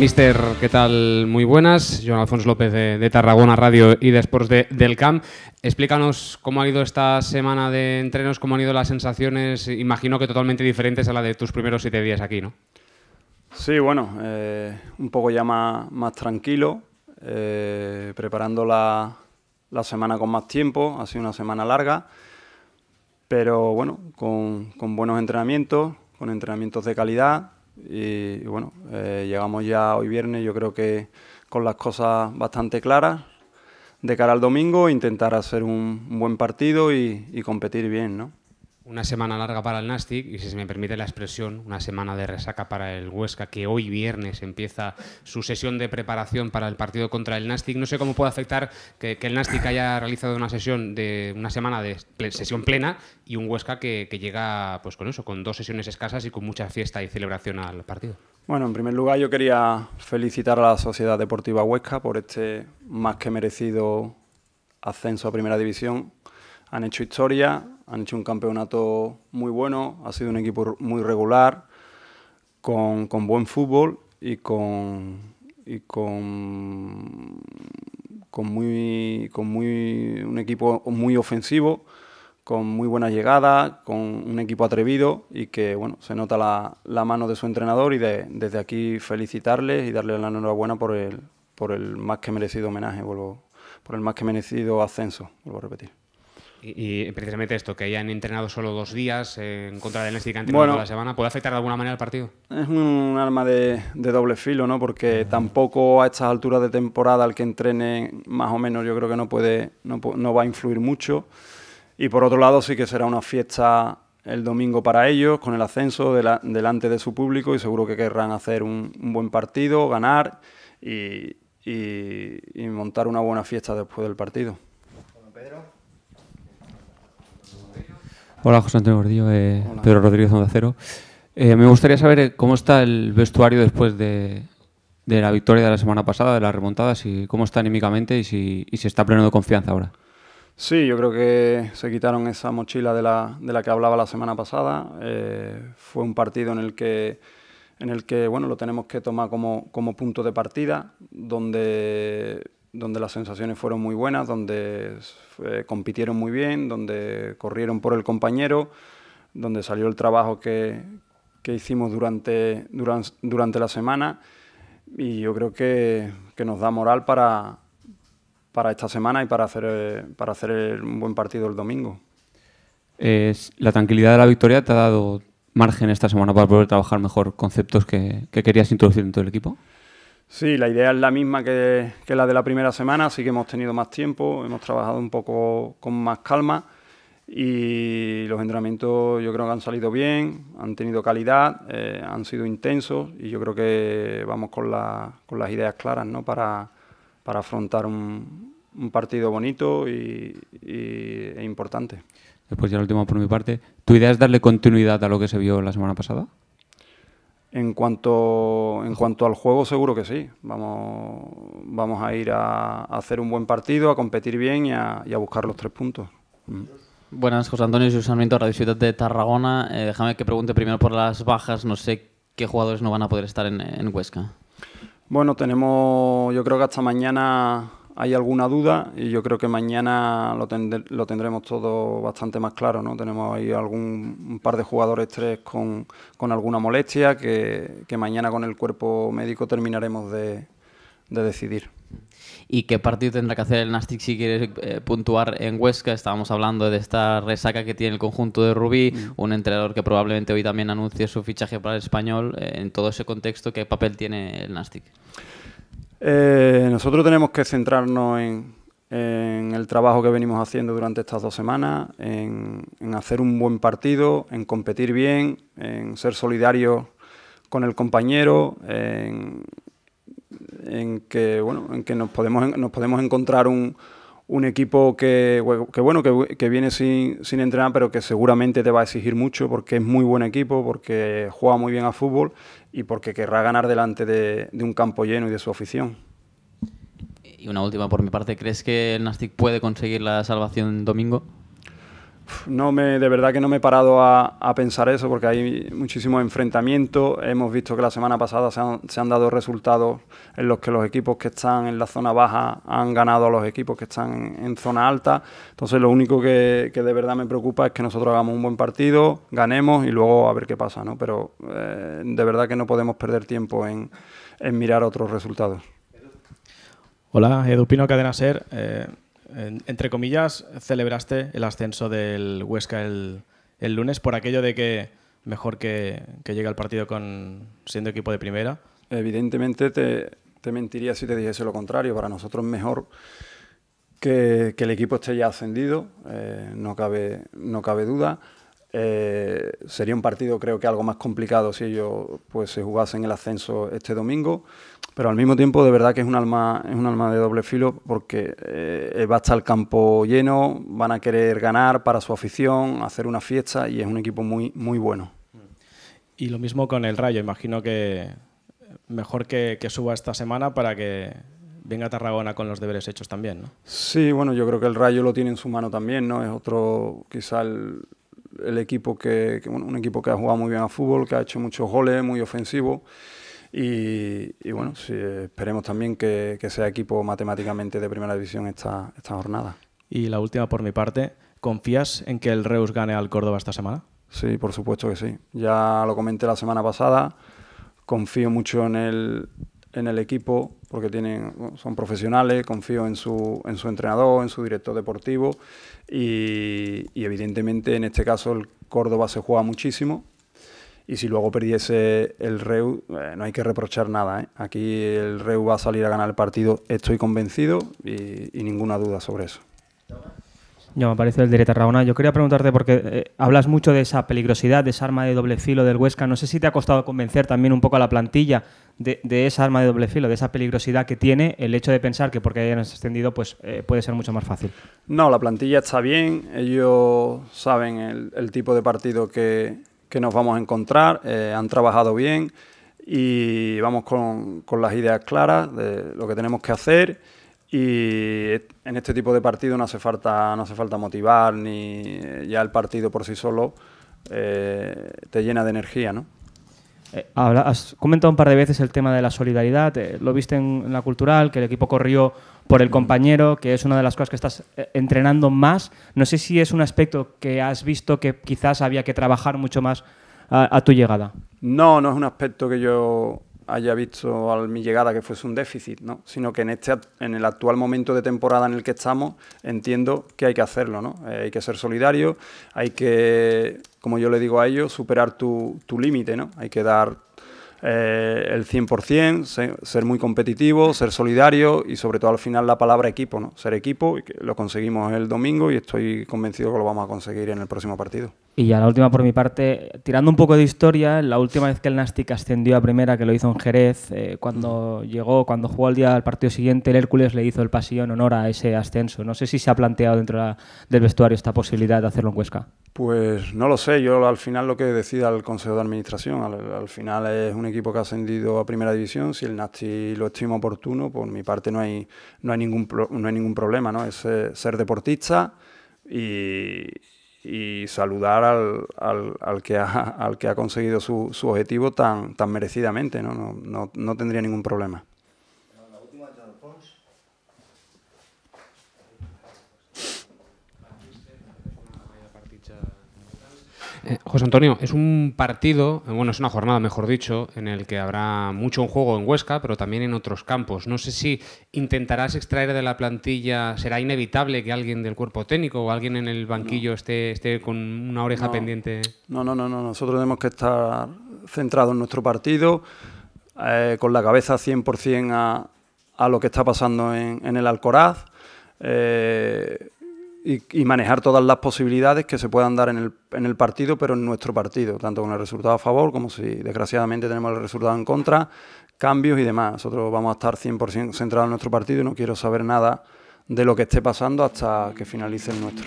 Mister, ¿qué tal? Muy buenas. Yo, Alfonso López de, Tarragona Radio y de Sports del CAM. Explícanos cómo ha ido esta semana de entrenos, cómo han ido las sensaciones, imagino que totalmente diferentes a la de tus primeros siete días aquí, ¿no? Sí, bueno, eh, un poco ya más, tranquilo, eh, preparando la, la semana con más tiempo, ha sido una semana larga. Pero bueno, con, buenos entrenamientos, con entrenamientos de calidad. Y, bueno, eh, llegamos ya hoy viernes, yo creo que con las cosas bastante claras de cara al domingo, intentar hacer un, buen partido y, y competir bien, ¿no? una semana larga para el Nastic y si se me permite la expresión, una semana de resaca para el Huesca que hoy viernes empieza su sesión de preparación para el partido contra el Nastic. No sé cómo puede afectar que, el Nastic haya realizado una sesión de una semana de sesión plena y un Huesca que, llega pues con eso, con dos sesiones escasas y con mucha fiesta y celebración al partido. Bueno, en primer lugar yo quería felicitar a la Sociedad Deportiva Huesca por este más que merecido ascenso a Primera División. Han hecho historia, han hecho un campeonato muy bueno, ha sido un equipo muy regular, con, buen fútbol y con y con, con, muy, con muy, un equipo muy ofensivo, con muy buena llegada, con un equipo atrevido y que bueno, se nota la, mano de su entrenador y de, desde aquí felicitarles y darle la enhorabuena por el, por el más que merecido homenaje, vuelvo, por el más que merecido ascenso, vuelvo a repetir y precisamente esto, que hayan entrenado solo dos días en contra del la semana, ¿puede afectar de alguna manera el partido? Es un arma de, doble filo, ¿no? Porque tampoco a estas alturas de temporada el que entrene más o menos yo creo que no puede, no, no va a influir mucho. Y por otro lado sí que será una fiesta el domingo para ellos, con el ascenso delante de su público y seguro que querrán hacer un, buen partido, ganar y montar una buena fiesta después del partido. Hola, José Antonio Gordillo, eh, Pedro Rodríguez Onda Cero. Eh, me gustaría saber eh, cómo está el vestuario después de, la victoria de la semana pasada, de las remontadas, y cómo está anímicamente y si, está pleno de confianza ahora. Sí, yo creo que se quitaron esa mochila de la, que hablaba la semana pasada. fue un partido en el que, en el que bueno, lo tenemos que tomar como, como punto de partida, donde donde las sensaciones fueron muy buenas, donde compitieron muy bien, donde corrieron por el compañero, donde salió el trabajo que, hicimos durante, durante, durante, la semana y yo creo que, nos da moral para, para, esta semana y para hacer, para hacer un buen partido el domingo. Es, ¿La tranquilidad de la victoria te ha dado margen esta semana para poder trabajar mejor conceptos que, que querías introducir en todo el equipo? Sí, la idea es la misma que, la de la primera semana, así que hemos tenido más tiempo, hemos trabajado un poco con más calma y los entrenamientos yo creo que han salido bien, han tenido calidad, eh, han sido intensos y yo creo que vamos con, con las ideas claras ¿no? para, afrontar un, partido bonito y, e importante. Después ya lo último por mi parte, ¿tu idea es darle continuidad a lo que se vio la semana pasada? En cuanto, en cuanto al juego, seguro que sí. Vamos, vamos a ir a, hacer un buen partido, a competir bien y a, buscar los tres puntos. Mm. Buenas, José Antonio, soy Sarmiento, Radio Ciudad de Tarragona. Eh, déjame que pregunte primero por las bajas. No sé qué jugadores no van a poder estar en, en Huesca. Bueno, tenemos, yo creo que hasta mañana hay alguna duda y yo creo que mañana lo, tendremos todo bastante más claro, ¿no? Tenemos ahí algún un par de jugadores tres con, alguna molestia que, mañana con el cuerpo médico terminaremos de, decidir. ¿Y qué partido tendrá que hacer el Nastic si quiere eh, puntuar en Huesca? Estábamos hablando de esta resaca que tiene el conjunto de Rubí, un entrenador que probablemente hoy también anuncie su fichaje para el español. Eh, en todo ese contexto, ¿qué papel tiene el Nastic? Eh, nosotros tenemos que centrarnos en, el trabajo que venimos haciendo durante estas dos semanas, en, hacer un buen partido, en competir bien, en ser solidarios con el compañero, en, en que, bueno, en que podemos, nos podemos encontrar un, un equipo que, bueno, que, viene sin, sin, entrenar, pero que seguramente te va a exigir mucho porque es muy buen equipo, porque juega muy bien a fútbol y porque querrá ganar delante de, de un campo lleno y de su afición. Y una última por mi parte, ¿crees que el Nastic puede conseguir la salvación domingo? no me, de verdad que no me he parado a, pensar eso porque hay muchísimo enfrentamiento. Hemos visto que la semana pasada se han, dado resultados en los que los equipos que están en la zona baja han ganado a los equipos que están en, zona alta. Entonces lo único que, de verdad me preocupa es que nosotros hagamos un buen partido, ganemos y luego a ver qué pasa. ¿no? Pero eh, de verdad que no podemos perder tiempo en, mirar otros resultados. Hola, Edu Pino Cadena Ser. Eh, entre comillas, celebraste el ascenso del Huesca el, lunes por aquello de que mejor que, que llegue al partido con, siendo equipo de primera. Evidentemente te, mentiría si te dijese lo contrario. Para nosotros mejor que, el equipo esté ya ascendido, eh, no, cabe, no cabe duda. Eh, sería un partido creo que algo más complicado si ellos pues, se jugasen el ascenso este domingo pero al mismo tiempo de verdad que es un alma, es un alma de doble filo porque eh, eh, va a estar el campo lleno, van a querer ganar para su afición, hacer una fiesta y es un equipo muy, muy bueno. Y lo mismo con el Rayo, imagino que mejor que, suba esta semana para que venga Tarragona con los deberes hechos también, ¿no? Sí, bueno, yo creo que el Rayo lo tiene en su mano también, ¿no? Es otro, quizá el, equipo que, un equipo que ha jugado muy bien a fútbol, que ha hecho muchos goles, muy ofensivo. Y, bueno, esperemos también que, sea equipo matemáticamente de primera división esta, jornada. Y la última por mi parte, ¿confías en que el Reus gane al Córdoba esta semana? Sí, por supuesto que sí. Ya lo comenté la semana pasada. Confío mucho en el, en el equipo porque tienen, son profesionales, confío en su, entrenador, en su director deportivo y, evidentemente en este caso el Córdoba se juega muchísimo y si luego perdiese el Reu, eh, no hay que reprochar nada. ¿eh? Aquí el Reu va a salir a ganar el partido, estoy convencido y, ninguna duda sobre eso. Yo me parece el directo Raona. Yo quería preguntarte, porque eh, hablas mucho de esa peligrosidad, de esa arma de doble filo del Huesca. No sé si te ha costado convencer también un poco a la plantilla de, esa arma de doble filo, de esa peligrosidad que tiene el hecho de pensar que porque hayan extendido, pues puede ser mucho más fácil. No, la plantilla está bien. Ellos saben el tipo de partido que, que nos vamos a encontrar, eh, han trabajado bien y vamos con, las ideas claras de lo que tenemos que hacer y en este tipo de partido no hace falta, no hace falta motivar ni eh, ya el partido por sí solo eh, te llena de energía, ¿no? Eh, has comentado un par de veces el tema de la solidaridad, eh, lo viste en, la cultural, que el equipo corrió por el compañero, que es una de las cosas que estás eh, entrenando más. No sé si es un aspecto que has visto que quizás había que trabajar mucho más a, tu llegada. No, no es un aspecto que yo haya visto a mi llegada que fuese un déficit, ¿no? sino que en, este, en el actual momento de temporada en el que estamos entiendo que hay que hacerlo, ¿no? hay que ser solidario, hay que como yo le digo a ellos, superar tu, límite, ¿no? Hay que dar eh, el 100%, ser muy competitivo, ser solidario y sobre todo al final la palabra equipo, ¿no? Ser equipo, y lo conseguimos el domingo y estoy convencido que lo vamos a conseguir en el próximo partido. Y ya la última por mi parte, tirando un poco de historia, la última vez que el Nastic ascendió a primera, que lo hizo en Jerez, eh, cuando llegó, cuando jugó al día del partido siguiente, el Hércules le hizo el pasillo en honor a ese ascenso. No sé si se ha planteado dentro del vestuario esta posibilidad de hacerlo en Huesca. Pues no lo sé, yo al final lo que decida el Consejo de Administración, al, final es un equipo que ha ascendido a primera división, si el Nasti lo estima oportuno, por mi parte no hay, no hay, ningún, no hay ningún problema, ¿no? es eh, ser deportista y y saludar al, que, ha, al que ha conseguido su, objetivo tan, tan merecidamente, ¿no? No, ¿no? tendría ningún problema. La Pues Antonio, es un partido, bueno, es una jornada, mejor dicho, en el que habrá mucho en juego en Huesca, pero también en otros campos. No sé si intentarás extraer de la plantilla, será inevitable que alguien del cuerpo técnico o alguien en el banquillo esté, con una oreja pendiente. No, no, no, no, nosotros tenemos que estar centrados en nuestro partido, eh, con la cabeza 100% a, a lo que está pasando en, el Alcoraz. Eh, y, manejar todas las posibilidades que se puedan dar en el, en el, partido, pero en nuestro partido, tanto con el resultado a favor como si desgraciadamente tenemos el resultado en contra, cambios y demás. Nosotros vamos a estar 100% centrados en nuestro partido y no quiero saber nada de lo que esté pasando hasta que finalice el nuestro.